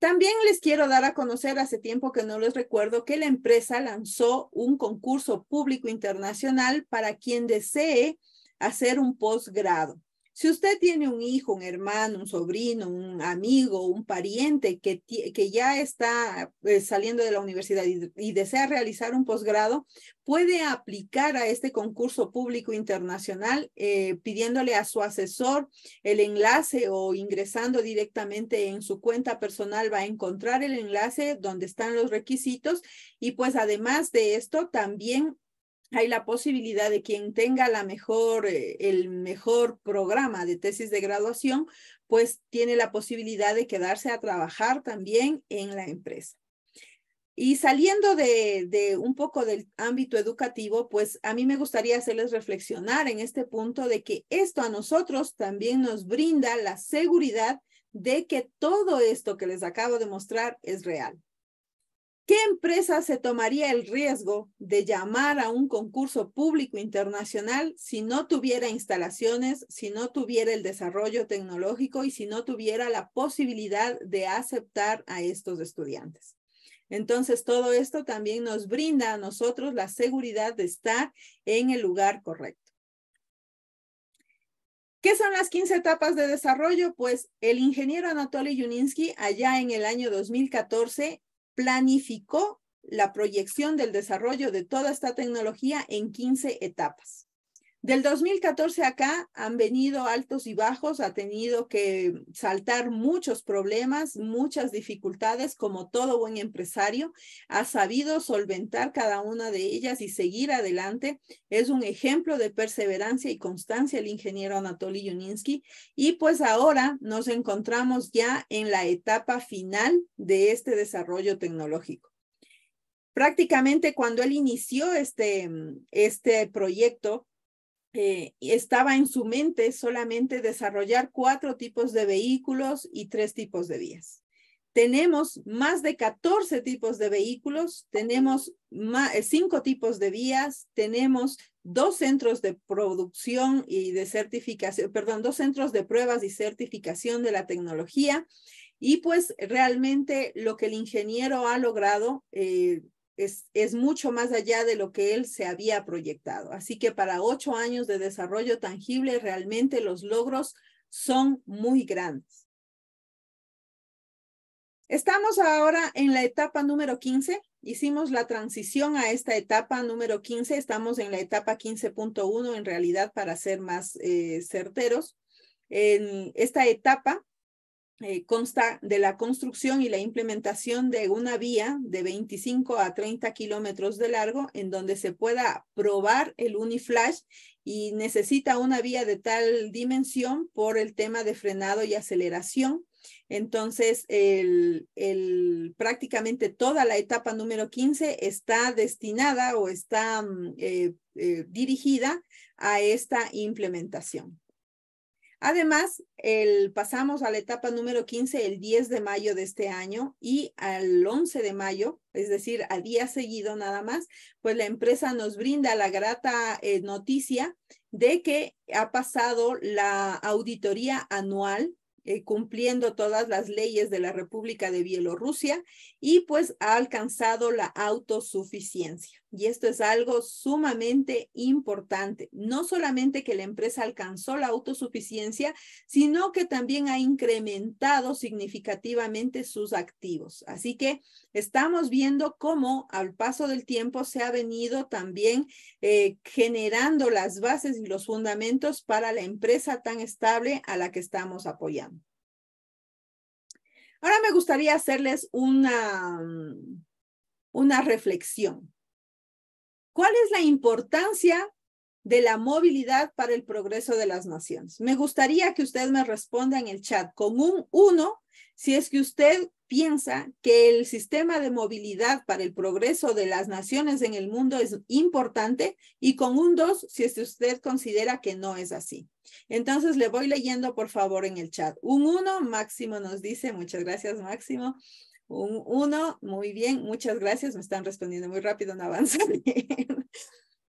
También les quiero dar a conocer, hace tiempo que no les recuerdo, que la empresa lanzó un concurso público internacional para quien desee hacer un posgrado. Si usted tiene un hijo, un hermano, un sobrino, un amigo, un pariente que, que ya está eh, saliendo de la universidad y, desea realizar un posgrado, puede aplicar a este concurso público internacional eh, pidiéndole a su asesor el enlace o ingresando directamente en su cuenta personal va a encontrar el enlace donde están los requisitos y pues además de esto también hay la posibilidad de quien tenga la mejor, eh, el mejor programa de tesis de graduación, pues tiene la posibilidad de quedarse a trabajar también en la empresa. Y saliendo de, de, un poco del ámbito educativo, pues a mí me gustaría hacerles reflexionar en este punto de que esto a nosotros también nos brinda la seguridad de que todo esto que les acabo de mostrar es real. ¿Qué empresa se tomaría el riesgo de llamar a un concurso público internacional si no tuviera instalaciones, si no tuviera el desarrollo tecnológico y si no tuviera la posibilidad de aceptar a estos estudiantes? Entonces, todo esto también nos brinda a nosotros la seguridad de estar en el lugar correcto. ¿Qué son las 15 etapas de desarrollo? Pues el ingeniero Anatoly Yuninsky allá en el año 2014 planificó la proyección del desarrollo de toda esta tecnología en 15 etapas. Del 2014 acá han venido altos y bajos, ha tenido que saltar muchos problemas, muchas dificultades, como todo buen empresario, ha sabido solventar cada una de ellas y seguir adelante. Es un ejemplo de perseverancia y constancia el ingeniero Anatoly Yuninsky. Y pues ahora nos encontramos ya en la etapa final de este desarrollo tecnológico prácticamente cuando él inició este, este proyecto, eh, estaba en su mente solamente desarrollar cuatro tipos de vehículos y tres tipos de vías. Tenemos más de 14 tipos de vehículos, tenemos eh, cinco tipos de vías, tenemos dos centros de producción y de certificación, perdón, dos centros de pruebas y certificación de la tecnología. Y pues realmente lo que el ingeniero ha logrado, eh, es, mucho más allá de lo que él se había proyectado. Así que para ocho años de desarrollo tangible, realmente los logros son muy grandes. Estamos ahora en la etapa número 15. Hicimos la transición a esta etapa número 15. Estamos en la etapa 15.1 en realidad para ser más eh, certeros. En esta etapa eh, consta de la construcción y la implementación de una vía de 25 a 30 kilómetros de largo en donde se pueda probar el Uniflash y necesita una vía de tal dimensión por el tema de frenado y aceleración. Entonces, el, prácticamente toda la etapa número 15 está destinada o está mm, eh, eh, dirigida a esta implementación. Además, el, pasamos a la etapa número 15 el 10 de mayo de este año y al 11 de mayo, es decir, al día seguido nada más, pues la empresa nos brinda la grata eh, noticia de que ha pasado la auditoría anual eh, cumpliendo todas las leyes de la República de Bielorrusia y pues ha alcanzado la autosuficiencia. Y esto es algo sumamente importante. No solamente que la empresa alcanzó la autosuficiencia, sino que también ha incrementado significativamente sus activos. Así que estamos viendo cómo al paso del tiempo se ha venido también eh, generando las bases y los fundamentos para la empresa tan estable a la que estamos apoyando. Ahora me gustaría hacerles una, una reflexión. ¿Cuál es la importancia de la movilidad para el progreso de las naciones? Me gustaría que usted me responda en el chat con un 1 si es que usted piensa que el sistema de movilidad para el progreso de las naciones en el mundo es importante y con un 2 si es que usted considera que no es así. Entonces le voy leyendo por favor en el chat. Un 1, Máximo nos dice, muchas gracias Máximo. Uno, muy bien, muchas gracias, me están respondiendo muy rápido, no avanzan.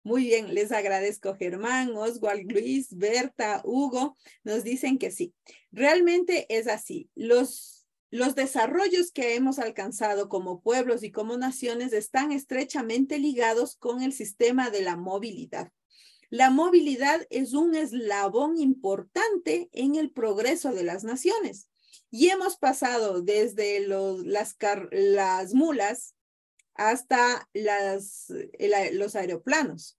Muy bien, les agradezco Germán, Oswald, Luis, Berta, Hugo, nos dicen que sí. Realmente es así. Los, los desarrollos que hemos alcanzado como pueblos y como naciones están estrechamente ligados con el sistema de la movilidad. La movilidad es un eslabón importante en el progreso de las naciones. Y hemos pasado desde los, las, mulas hasta los aeroplanos.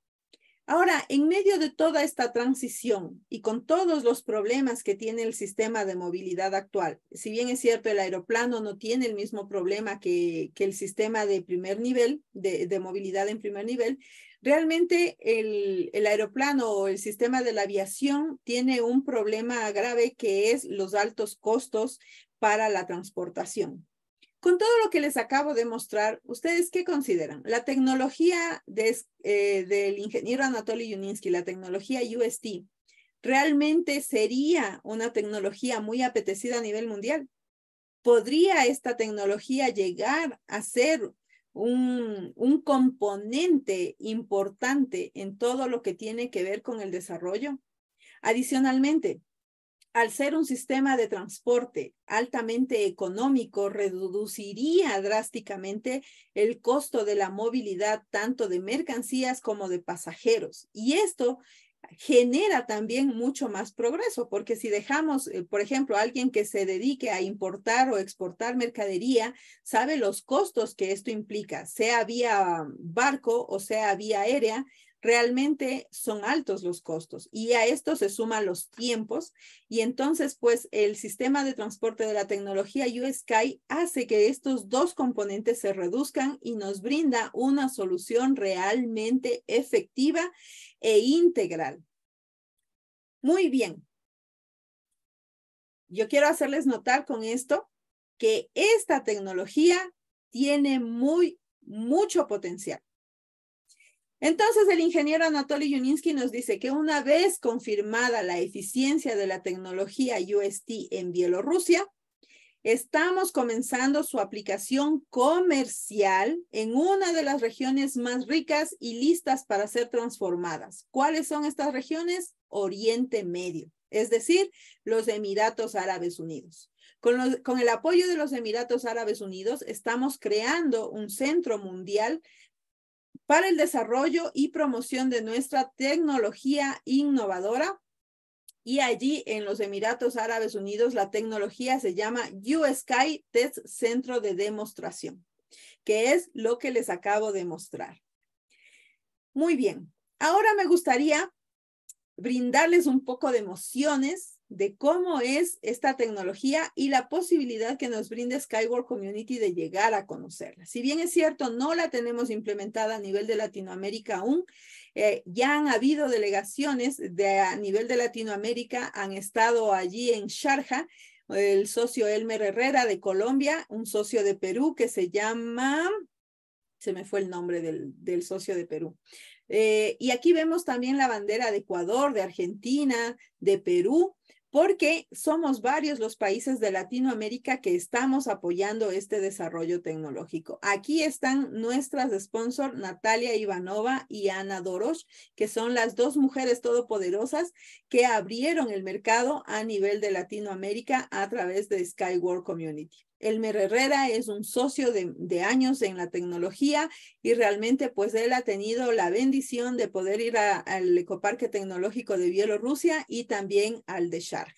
Ahora, en medio de toda esta transición y con todos los problemas que tiene el sistema de movilidad actual, si bien es cierto, el aeroplano no tiene el mismo problema que, que el sistema de primer nivel, de, de movilidad en primer nivel, Realmente el, aeroplano o el sistema de la aviación tiene un problema grave que es los altos costos para la transportación. Con todo lo que les acabo de mostrar, ¿ustedes qué consideran? La tecnología eh, del ingeniero Anatoly Yuninsky, la tecnología UST, ¿realmente sería una tecnología muy apetecida a nivel mundial? ¿Podría esta tecnología llegar a ser un, componente importante en todo lo que tiene que ver con el desarrollo. Adicionalmente, al ser un sistema de transporte altamente económico, reduciría drásticamente el costo de la movilidad tanto de mercancías como de pasajeros. Y esto genera también mucho más progreso, porque si dejamos, eh, por ejemplo, alguien que se dedique a importar o exportar mercadería, sabe los costos que esto implica, sea vía barco o sea vía aérea, realmente son altos los costos y a esto se suman los tiempos y entonces pues el sistema de transporte de la tecnología Sky hace que estos dos componentes se reduzcan y nos brinda una solución realmente efectiva e integral. Muy bien. Yo quiero hacerles notar con esto que esta tecnología tiene muy, mucho potencial entonces, el ingeniero Anatoly Yuninsky nos dice que una vez confirmada la eficiencia de la tecnología UST en Bielorrusia, estamos comenzando su aplicación comercial en una de las regiones más ricas y listas para ser transformadas. ¿Cuáles son estas regiones? Oriente Medio, es decir, los Emiratos Árabes Unidos. Con, con el apoyo de los Emiratos Árabes Unidos, estamos creando un centro mundial para el desarrollo y promoción de nuestra tecnología innovadora. Y allí en los Emiratos Árabes Unidos la tecnología se llama USky Test Centro de Demostración, que es lo que les acabo de mostrar. Muy bien, ahora me gustaría brindarles un poco de emociones de cómo es esta tecnología y la posibilidad que nos brinda Skyward Community de llegar a conocerla. Si bien es cierto, no la tenemos implementada a nivel de Latinoamérica aún, eh, ya han habido delegaciones de, a nivel de Latinoamérica, han estado allí en Sharjah, el socio Elmer Herrera de Colombia, un socio de Perú que se llama, se me fue el nombre del, socio de Perú. Eh, y aquí vemos también la bandera de Ecuador, de Argentina, de Perú, porque somos varios los países de Latinoamérica que estamos apoyando este desarrollo tecnológico. Aquí están nuestras sponsor Natalia Ivanova y Ana Dorosh, que son las dos mujeres todopoderosas que abrieron el mercado a nivel de Latinoamérica a través de Skyward Community. Elmer Herrera es un socio de, años en la tecnología y realmente pues él ha tenido la bendición de poder ir al Ecoparque Tecnológico de Bielorrusia y también al de Shark.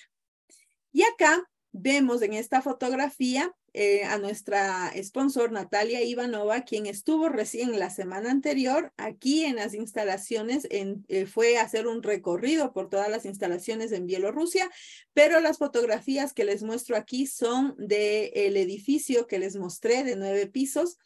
Y acá vemos en esta fotografía eh, a nuestra sponsor Natalia Ivanova, quien estuvo recién la semana anterior aquí en las instalaciones, en, eh, fue a hacer un recorrido por todas las instalaciones en Bielorrusia, pero las fotografías que les muestro aquí son del edificio que les mostré de nueve pisos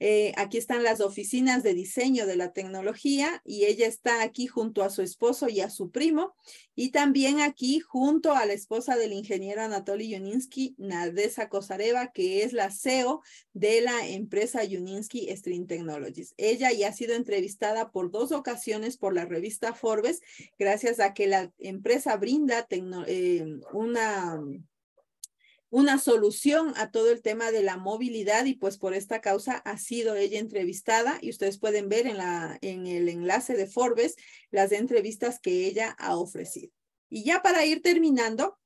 eh, aquí están las oficinas de diseño de la tecnología y ella está aquí junto a su esposo y a su primo y también aquí junto a la esposa del ingeniero Anatoly Yuninsky, Nadesa Kosareva, que es la CEO de la empresa Yuninsky String Technologies. Ella ya ha sido entrevistada por dos ocasiones por la revista Forbes gracias a que la empresa brinda eh, una una solución a todo el tema de la movilidad y pues por esta causa ha sido ella entrevistada y ustedes pueden ver en, la, en el enlace de Forbes las entrevistas que ella ha ofrecido. Y ya para ir terminando,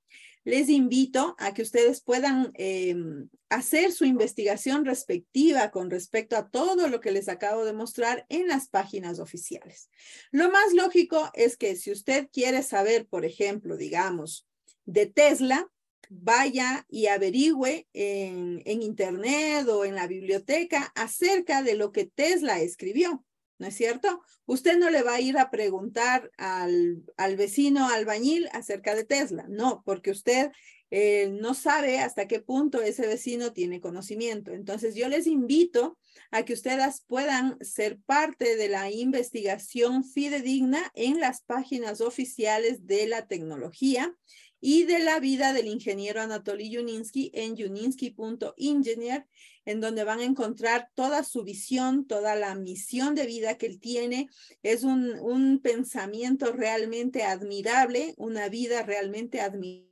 les invito a que ustedes puedan em, hacer su investigación respectiva con respecto a todo lo que les acabo de mostrar en las páginas oficiales. Lo más lógico es que si usted quiere saber, por ejemplo, digamos, de Tesla, vaya y averigüe en, internet o en la biblioteca acerca de lo que Tesla escribió, ¿no es cierto? Usted no le va a ir a preguntar al, al vecino albañil acerca de Tesla, no, porque usted eh, no sabe hasta qué punto ese vecino tiene conocimiento. Entonces yo les invito a que ustedes puedan ser parte de la investigación fidedigna en las páginas oficiales de la tecnología y de la vida del ingeniero Anatoly Juninsky en yuninsky.engineer, en donde van a encontrar toda su visión, toda la misión de vida que él tiene. Es un, un pensamiento realmente admirable, una vida realmente admirable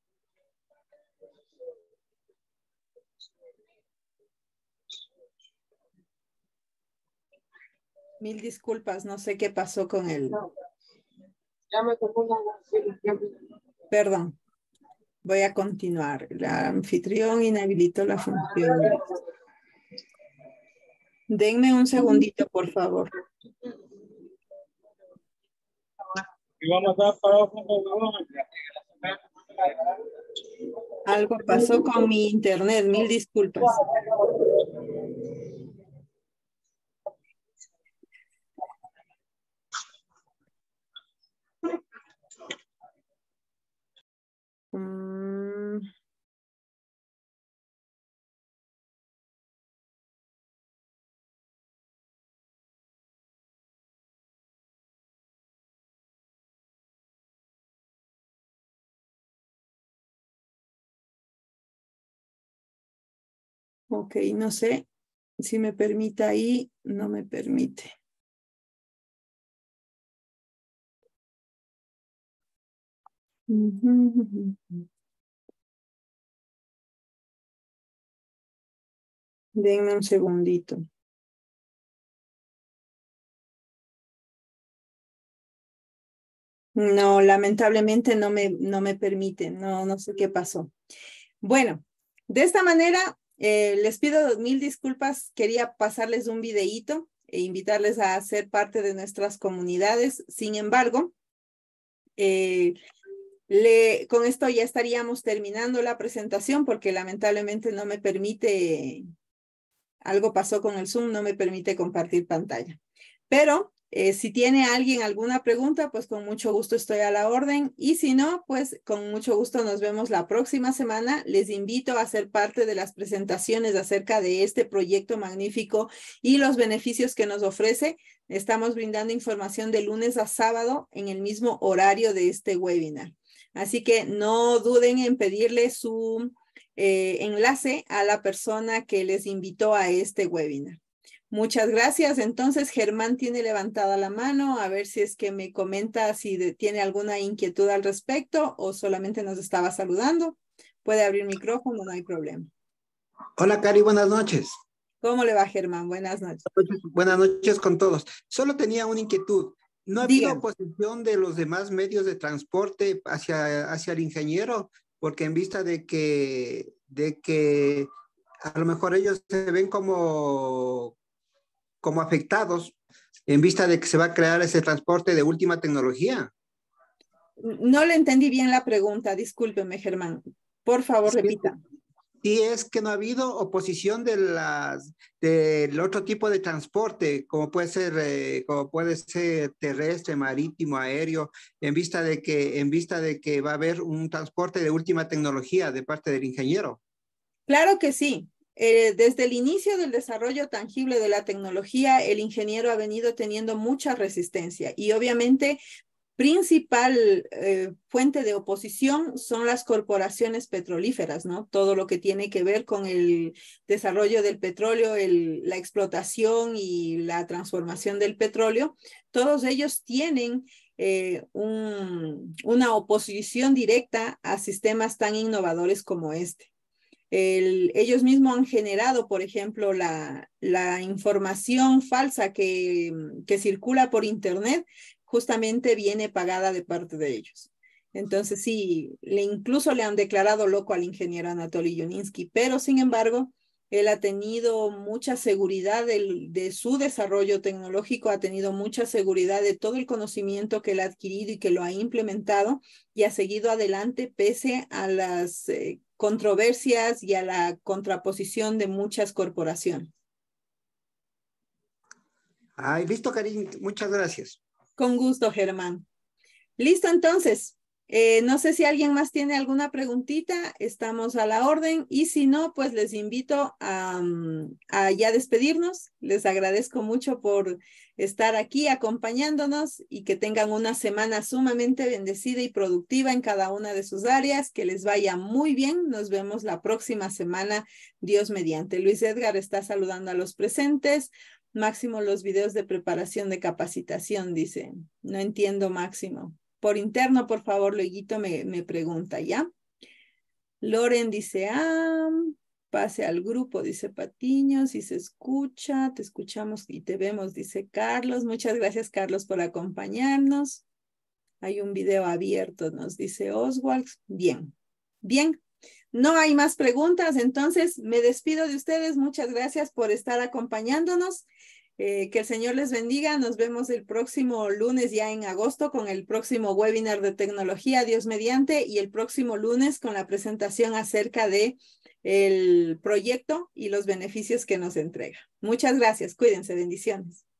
Mil disculpas, no sé qué pasó con él. Perdón. Voy a continuar. la anfitrión inhabilitó la función. Denme un segundito, por favor. Algo pasó con mi internet, mil disculpas. Ok, no sé si me permite ahí, no me permite. Denme un segundito. No, lamentablemente no me, no me permite, no, no sé qué pasó. Bueno, de esta manera eh, les pido mil disculpas, quería pasarles un videíto e invitarles a ser parte de nuestras comunidades. Sin embargo, eh, con esto ya estaríamos terminando la presentación porque lamentablemente no me permite, algo pasó con el Zoom, no me permite compartir pantalla. Pero eh, si tiene alguien alguna pregunta, pues con mucho gusto estoy a la orden. Y si no, pues con mucho gusto nos vemos la próxima semana. Les invito a ser parte de las presentaciones acerca de este proyecto magnífico y los beneficios que nos ofrece. Estamos brindando información de lunes a sábado en el mismo horario de este webinar. Así que no duden en pedirle su eh, enlace a la persona que les invitó a este webinar. Muchas gracias. Entonces, Germán tiene levantada la mano, a ver si es que me comenta si tiene alguna inquietud al respecto o solamente nos estaba saludando. Puede abrir micrófono, no hay problema. Hola, Cari, buenas noches. ¿Cómo le va, Germán? Buenas noches. Buenas noches con todos. Solo tenía una inquietud. ¿No ha oposición de los demás medios de transporte hacia, hacia el ingeniero? Porque en vista de que, de que a lo mejor ellos se ven como, como afectados en vista de que se va a crear ese transporte de última tecnología. No le entendí bien la pregunta, discúlpeme Germán. Por favor, repita. Y es que no ha habido oposición de las del otro tipo de transporte, como puede ser eh, puede ser terrestre, marítimo, aéreo, en vista de que en vista de que va a haber un transporte de última tecnología de parte del ingeniero. Claro que sí. Eh, desde el inicio del desarrollo tangible de la tecnología, el ingeniero ha venido teniendo mucha resistencia y obviamente principal eh, fuente de oposición son las corporaciones petrolíferas, ¿no? Todo lo que tiene que ver con el desarrollo del petróleo, la explotación y la transformación del petróleo, todos ellos tienen eh, una oposición directa a sistemas tan innovadores como este ellos mismos han generado, por ejemplo, la, información falsa que, circula por Internet, justamente viene pagada de parte de ellos. Entonces, sí, le, incluso le han declarado loco al ingeniero Anatoly Yuninsky, pero sin embargo, él ha tenido mucha seguridad de, su desarrollo tecnológico, ha tenido mucha seguridad de todo el conocimiento que él ha adquirido y que lo ha implementado y ha seguido adelante pese a las eh, controversias y a la contraposición de muchas corporaciones. Ay, listo, Karin. Muchas gracias. Con gusto, Germán. Listo, entonces. Eh, no sé si alguien más tiene alguna preguntita, estamos a la orden y si no, pues les invito a, mm, a ya despedirnos. Les agradezco mucho por estar aquí acompañándonos y que tengan una semana sumamente bendecida y productiva en cada una de sus áreas, que les vaya muy bien. Nos vemos la próxima semana, Dios mediante. Luis Edgar está saludando a los presentes. Máximo, los videos de preparación de capacitación, dice. No entiendo, Máximo por interno, por favor, Lueguito me, pregunta, ¿ya? Loren dice, ah, pase al grupo, dice Patiño, si se escucha, te escuchamos y te vemos, dice Carlos. Muchas gracias, Carlos, por acompañarnos. Hay un video abierto, nos dice Oswald. Bien, bien. No hay más preguntas, entonces me despido de ustedes. Muchas gracias por estar acompañándonos. Eh, que el Señor les bendiga. Nos vemos el próximo lunes ya en agosto con el próximo webinar de tecnología, Dios mediante, y el próximo lunes con la presentación acerca de el proyecto y los beneficios que nos entrega. Muchas gracias. Cuídense. Bendiciones.